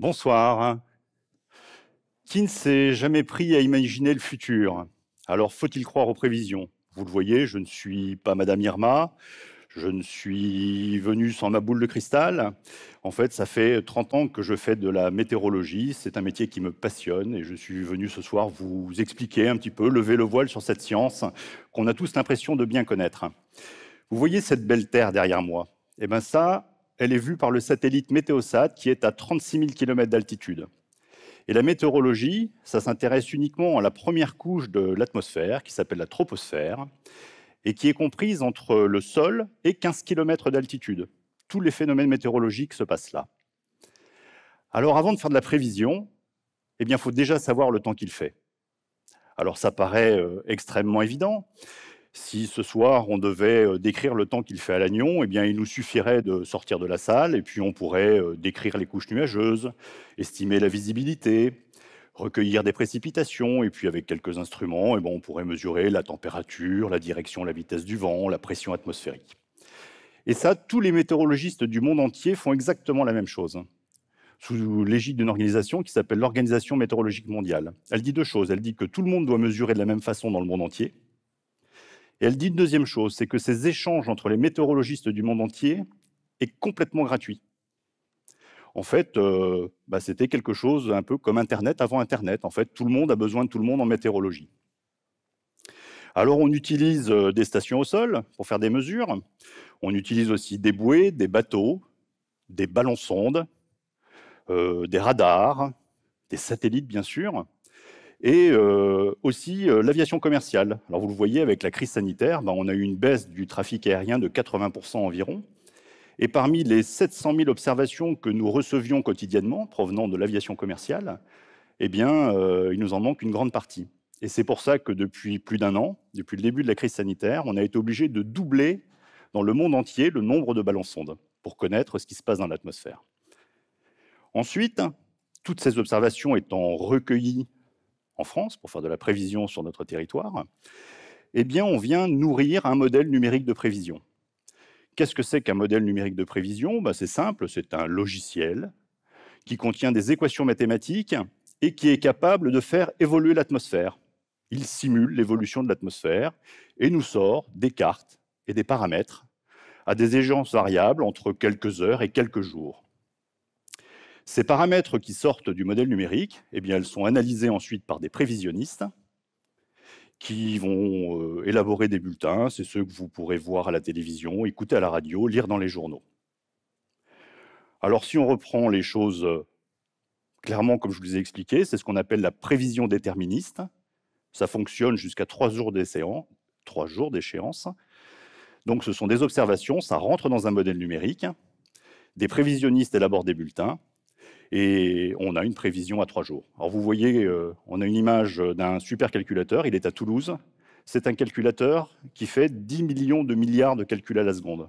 Bonsoir. Qui ne s'est jamais pris à imaginer le futur Alors faut-il croire aux prévisions Vous le voyez, je ne suis pas Madame Irma, je ne suis venu sans ma boule de cristal. En fait, ça fait 30 ans que je fais de la météorologie. C'est un métier qui me passionne et je suis venu ce soir vous expliquer un petit peu, lever le voile sur cette science qu'on a tous l'impression de bien connaître. Vous voyez cette belle terre derrière moi Eh bien ça, elle est vue par le satellite Météosat qui est à 36 000 km d'altitude. Et la météorologie, ça s'intéresse uniquement à la première couche de l'atmosphère, qui s'appelle la troposphère, et qui est comprise entre le sol et 15 km d'altitude. Tous les phénomènes météorologiques se passent là. Alors avant de faire de la prévision, eh bien, il faut déjà savoir le temps qu'il fait. Alors ça paraît euh, extrêmement évident, si ce soir on devait euh, décrire le temps qu'il fait à Lannion, eh bien il nous suffirait de sortir de la salle et puis on pourrait euh, décrire les couches nuageuses, estimer la visibilité, recueillir des précipitations et puis avec quelques instruments, eh ben, on pourrait mesurer la température, la direction, la vitesse du vent, la pression atmosphérique. Et ça, tous les météorologistes du monde entier font exactement la même chose hein, sous l'égide d'une organisation qui s'appelle l'Organisation météorologique mondiale. Elle dit deux choses. Elle dit que tout le monde doit mesurer de la même façon dans le monde entier, et elle dit une deuxième chose, c'est que ces échanges entre les météorologistes du monde entier est complètement gratuit. En fait, euh, bah, c'était quelque chose un peu comme Internet avant Internet. En fait, tout le monde a besoin de tout le monde en météorologie. Alors on utilise euh, des stations au sol pour faire des mesures. On utilise aussi des bouées, des bateaux, des ballons sondes, euh, des radars, des satellites bien sûr et euh, aussi euh, l'aviation commerciale. Alors vous le voyez, avec la crise sanitaire, ben, on a eu une baisse du trafic aérien de 80% environ. Et parmi les 700 000 observations que nous recevions quotidiennement provenant de l'aviation commerciale, eh bien, euh, il nous en manque une grande partie. Et c'est pour ça que depuis plus d'un an, depuis le début de la crise sanitaire, on a été obligé de doubler dans le monde entier le nombre de ballons sondes pour connaître ce qui se passe dans l'atmosphère. Ensuite, toutes ces observations étant recueillies en France pour faire de la prévision sur notre territoire, eh bien, on vient nourrir un modèle numérique de prévision. Qu'est-ce que c'est qu'un modèle numérique de prévision bah, C'est simple, c'est un logiciel qui contient des équations mathématiques et qui est capable de faire évoluer l'atmosphère. Il simule l'évolution de l'atmosphère et nous sort des cartes et des paramètres à des échéances variables entre quelques heures et quelques jours. Ces paramètres qui sortent du modèle numérique, eh bien, elles sont analysées ensuite par des prévisionnistes qui vont euh, élaborer des bulletins. C'est ceux que vous pourrez voir à la télévision, écouter à la radio, lire dans les journaux. Alors si on reprend les choses euh, clairement comme je vous ai expliqué, c'est ce qu'on appelle la prévision déterministe. Ça fonctionne jusqu'à trois jours d'échéance. Donc ce sont des observations, ça rentre dans un modèle numérique. Des prévisionnistes élaborent des bulletins et on a une prévision à trois jours. Alors vous voyez, euh, on a une image d'un supercalculateur, il est à Toulouse. C'est un calculateur qui fait 10 millions de milliards de calculs à la seconde.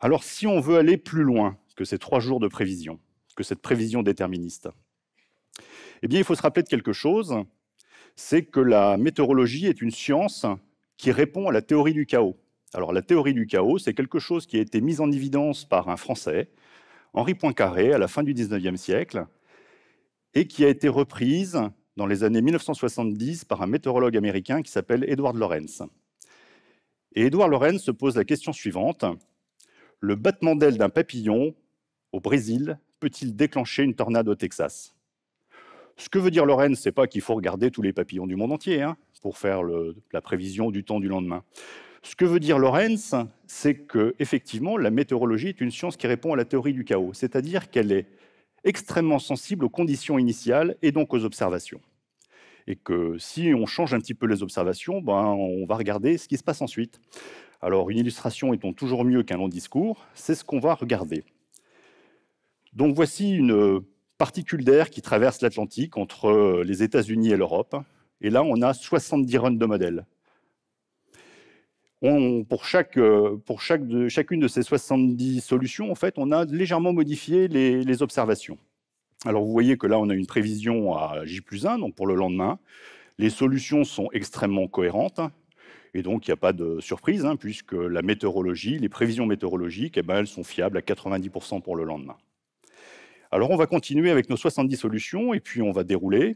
Alors si on veut aller plus loin que ces trois jours de prévision, que cette prévision déterministe, eh bien il faut se rappeler de quelque chose, c'est que la météorologie est une science qui répond à la théorie du chaos. Alors la théorie du chaos, c'est quelque chose qui a été mis en évidence par un Français, Henri Poincaré, à la fin du 19e siècle, et qui a été reprise dans les années 1970 par un météorologue américain qui s'appelle Edward Lorenz. Et Edward Lorenz se pose la question suivante. Le battement d'aile d'un papillon au Brésil peut-il déclencher une tornade au Texas Ce que veut dire Lorenz, c'est pas qu'il faut regarder tous les papillons du monde entier hein, pour faire la prévision du temps du lendemain. Ce que veut dire Lorenz, c'est que effectivement, la météorologie est une science qui répond à la théorie du chaos, c'est-à-dire qu'elle est extrêmement sensible aux conditions initiales et donc aux observations. Et que si on change un petit peu les observations, ben, on va regarder ce qui se passe ensuite. Alors, une illustration étant toujours mieux qu'un long discours, c'est ce qu'on va regarder. Donc, voici une particule d'air qui traverse l'Atlantique entre les États-Unis et l'Europe. Et là, on a 70 runs de modèles pour, euh, chacune de ces 70 solutions, en fait, on a légèrement modifié les, observations. Alors vous voyez que là, on a une prévision à J 1, donc pour le lendemain. Les solutions sont extrêmement cohérentes, hein. et donc il n'y a pas de surprise, hein, puisque la météorologie, les prévisions météorologiques, eh ben, elles sont fiables à 90% pour le lendemain. Alors on va continuer avec nos 70 solutions, et puis on va dérouler.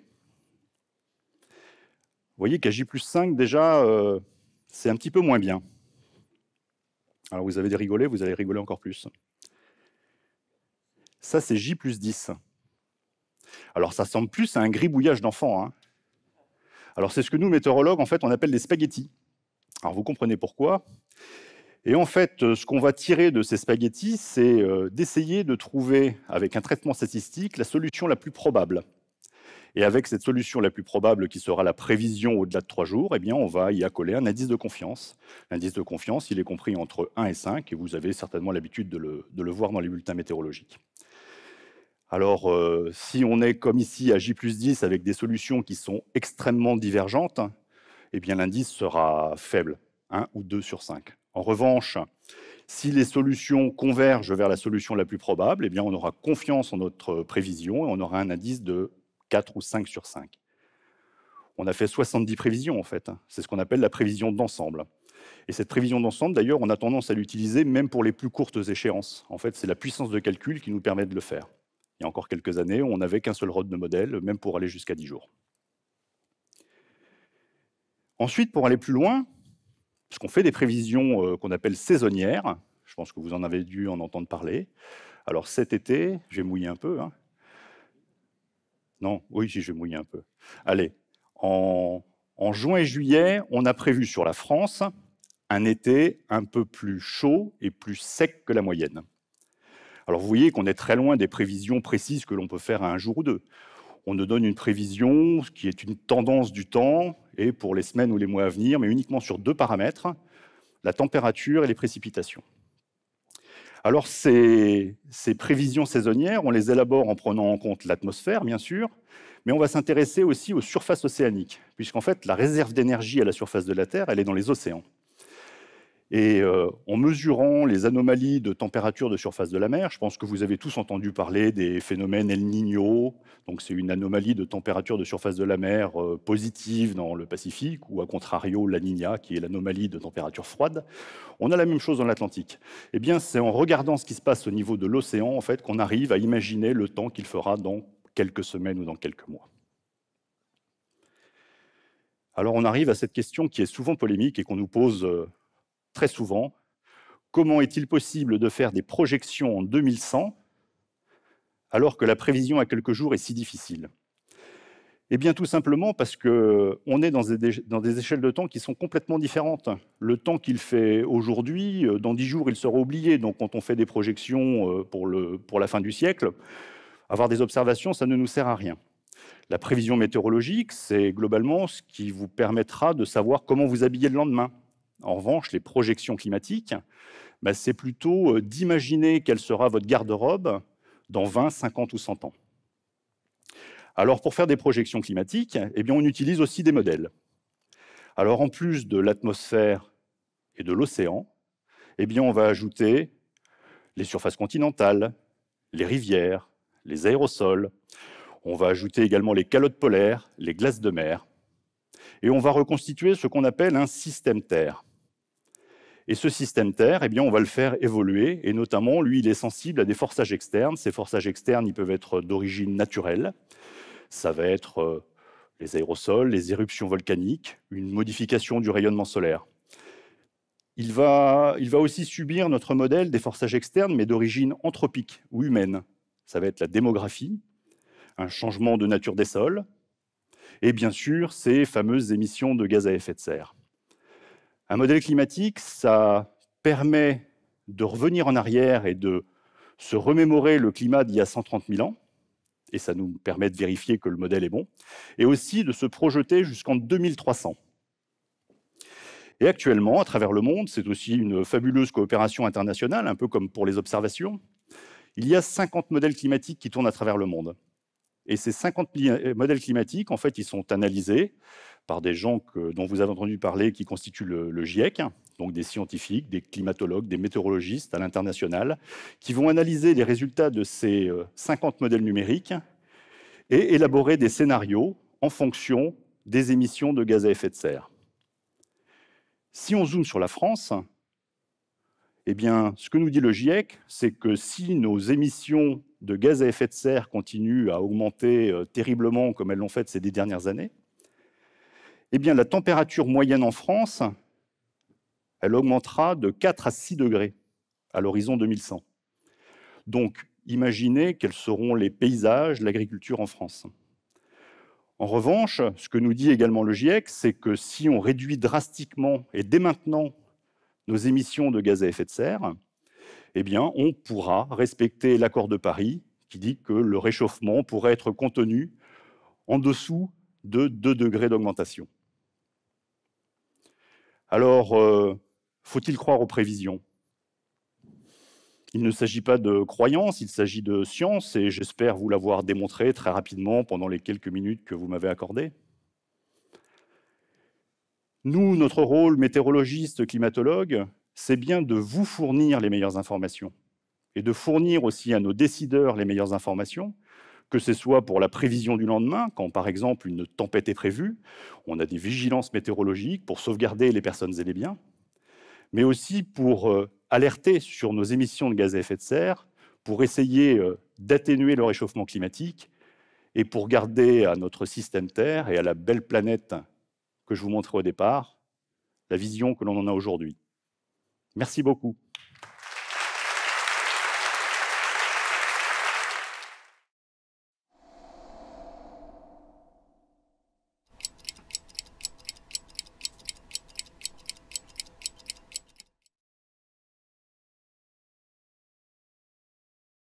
Vous voyez qu'à J plus 5, déjà, euh, c'est un petit peu moins bien. Alors vous avez rigolé, vous allez rigoler encore plus. Ça, c'est J plus 10. Alors ça semble plus à un gribouillage d'enfant. Hein. Alors c'est ce que nous, météorologues, en fait, on appelle des spaghettis. Alors vous comprenez pourquoi. Et en fait, euh, ce qu'on va tirer de ces spaghettis, c'est euh, d'essayer de trouver, avec un traitement statistique, la solution la plus probable. Et avec cette solution la plus probable qui sera la prévision au-delà de trois jours, eh bien, on va y accoler un indice de confiance. L'indice de confiance, il est compris entre 1 et 5 et vous avez certainement l'habitude de le, voir dans les bulletins météorologiques. Alors, euh, si on est comme ici à J plus 10 avec des solutions qui sont extrêmement divergentes, eh bien l'indice sera faible, 1 ou 2 sur 5. En revanche, si les solutions convergent vers la solution la plus probable, eh bien on aura confiance en notre prévision et on aura un indice de 4 ou 5 sur 5. On a fait 70 prévisions en fait. C'est ce qu'on appelle la prévision d'ensemble. Et cette prévision d'ensemble, d'ailleurs, on a tendance à l'utiliser même pour les plus courtes échéances. En fait, c'est la puissance de calcul qui nous permet de le faire. Il y a encore quelques années, on n'avait qu'un seul rod de modèle, même pour aller jusqu'à 10 jours. Ensuite, pour aller plus loin, ce qu'on fait des prévisions euh, qu'on appelle saisonnières, je pense que vous en avez dû en entendre parler. Alors cet été, j'ai mouillé un peu, hein, non Oui, si je mouille un peu. Allez, en, en juin et juillet, on a prévu sur la France un été un peu plus chaud et plus sec que la moyenne. Alors vous voyez qu'on est très loin des prévisions précises que l'on peut faire à un jour ou deux. On nous donne une prévision qui est une tendance du temps et pour les semaines ou les mois à venir, mais uniquement sur deux paramètres, la température et les précipitations. Alors ces, prévisions saisonnières, on les élabore en prenant en compte l'atmosphère, bien sûr, mais on va s'intéresser aussi aux surfaces océaniques, puisqu'en fait la réserve d'énergie à la surface de la Terre, elle est dans les océans. Et euh, en mesurant les anomalies de température de surface de la mer, je pense que vous avez tous entendu parler des phénomènes El Niño, donc c'est une anomalie de température de surface de la mer euh, positive dans le Pacifique, ou à contrario la Niña, qui est l'anomalie de température froide. On a la même chose dans l'Atlantique. Eh bien, c'est en regardant ce qui se passe au niveau de l'océan, en fait, qu'on arrive à imaginer le temps qu'il fera dans quelques semaines ou dans quelques mois. Alors on arrive à cette question qui est souvent polémique et qu'on nous pose euh, très souvent, comment est-il possible de faire des projections en 2100 alors que la prévision à quelques jours est si difficile Eh bien tout simplement parce qu'on est dans des, échelles de temps qui sont complètement différentes. Le temps qu'il fait aujourd'hui, euh, dans dix jours, il sera oublié. Donc quand on fait des projections euh, pour, le, pour la fin du siècle, avoir des observations, ça ne nous sert à rien. La prévision météorologique, c'est globalement ce qui vous permettra de savoir comment vous habiller le lendemain. En revanche, les projections climatiques, bah, c'est plutôt euh, d'imaginer quelle sera votre garde-robe dans 20, 50 ou 100 ans. Alors pour faire des projections climatiques, eh bien, on utilise aussi des modèles. Alors en plus de l'atmosphère et de l'océan, eh bien, on va ajouter les surfaces continentales, les rivières, les aérosols. On va ajouter également les calottes polaires, les glaces de mer. Et on va reconstituer ce qu'on appelle un système Terre. Et ce système terre, eh bien, on va le faire évoluer. Et notamment, lui, il est sensible à des forçages externes. Ces forçages externes, ils peuvent être d'origine naturelle. Ça va être euh, les aérosols, les éruptions volcaniques, une modification du rayonnement solaire. Il va, il va aussi subir notre modèle des forçages externes, mais d'origine anthropique ou humaine. Ça va être la démographie, un changement de nature des sols, et bien sûr ces fameuses émissions de gaz à effet de serre. Un modèle climatique, ça permet de revenir en arrière et de se remémorer le climat d'il y a 130 000 ans, et ça nous permet de vérifier que le modèle est bon, et aussi de se projeter jusqu'en 2300. Et actuellement, à travers le monde, c'est aussi une fabuleuse coopération internationale, un peu comme pour les observations, il y a 50 modèles climatiques qui tournent à travers le monde. Et ces 50 modèles climatiques, en fait, ils sont analysés par des gens dont vous avez entendu parler, qui constituent le, GIEC, hein, donc des scientifiques, des climatologues, des météorologistes à l'international, qui vont analyser les résultats de ces 50 euh, modèles numériques et élaborer des scénarios en fonction des émissions de gaz à effet de serre. Si on zoome sur la France, eh bien, ce que nous dit le GIEC, c'est que si nos émissions de gaz à effet de serre continuent à augmenter euh, terriblement comme elles l'ont fait ces dernières années, eh bien, la température moyenne en France, elle augmentera de 4 à 6 degrés à l'horizon 2100. Donc, imaginez quels seront les paysages, l'agriculture en France. En revanche, ce que nous dit également le GIEC, c'est que si on réduit drastiquement et dès maintenant nos émissions de gaz à effet de serre, eh bien, on pourra respecter l'accord de Paris qui dit que le réchauffement pourrait être contenu en dessous de 2 degrés d'augmentation. Alors, euh, faut-il croire aux prévisions Il ne s'agit pas de croyance, il s'agit de science, et j'espère vous l'avoir démontré très rapidement pendant les quelques minutes que vous m'avez accordées. Nous, notre rôle, météorologiste-climatologue, c'est bien de vous fournir les meilleures informations et de fournir aussi à nos décideurs les meilleures informations que ce soit pour la prévision du lendemain, quand par exemple une tempête est prévue, on a des vigilances météorologiques pour sauvegarder les personnes et les biens, mais aussi pour euh, alerter sur nos émissions de gaz à effet de serre, pour essayer euh, d'atténuer le réchauffement climatique et pour garder à notre système Terre et à la belle planète que je vous montrais au départ la vision que l'on en a aujourd'hui. Merci beaucoup.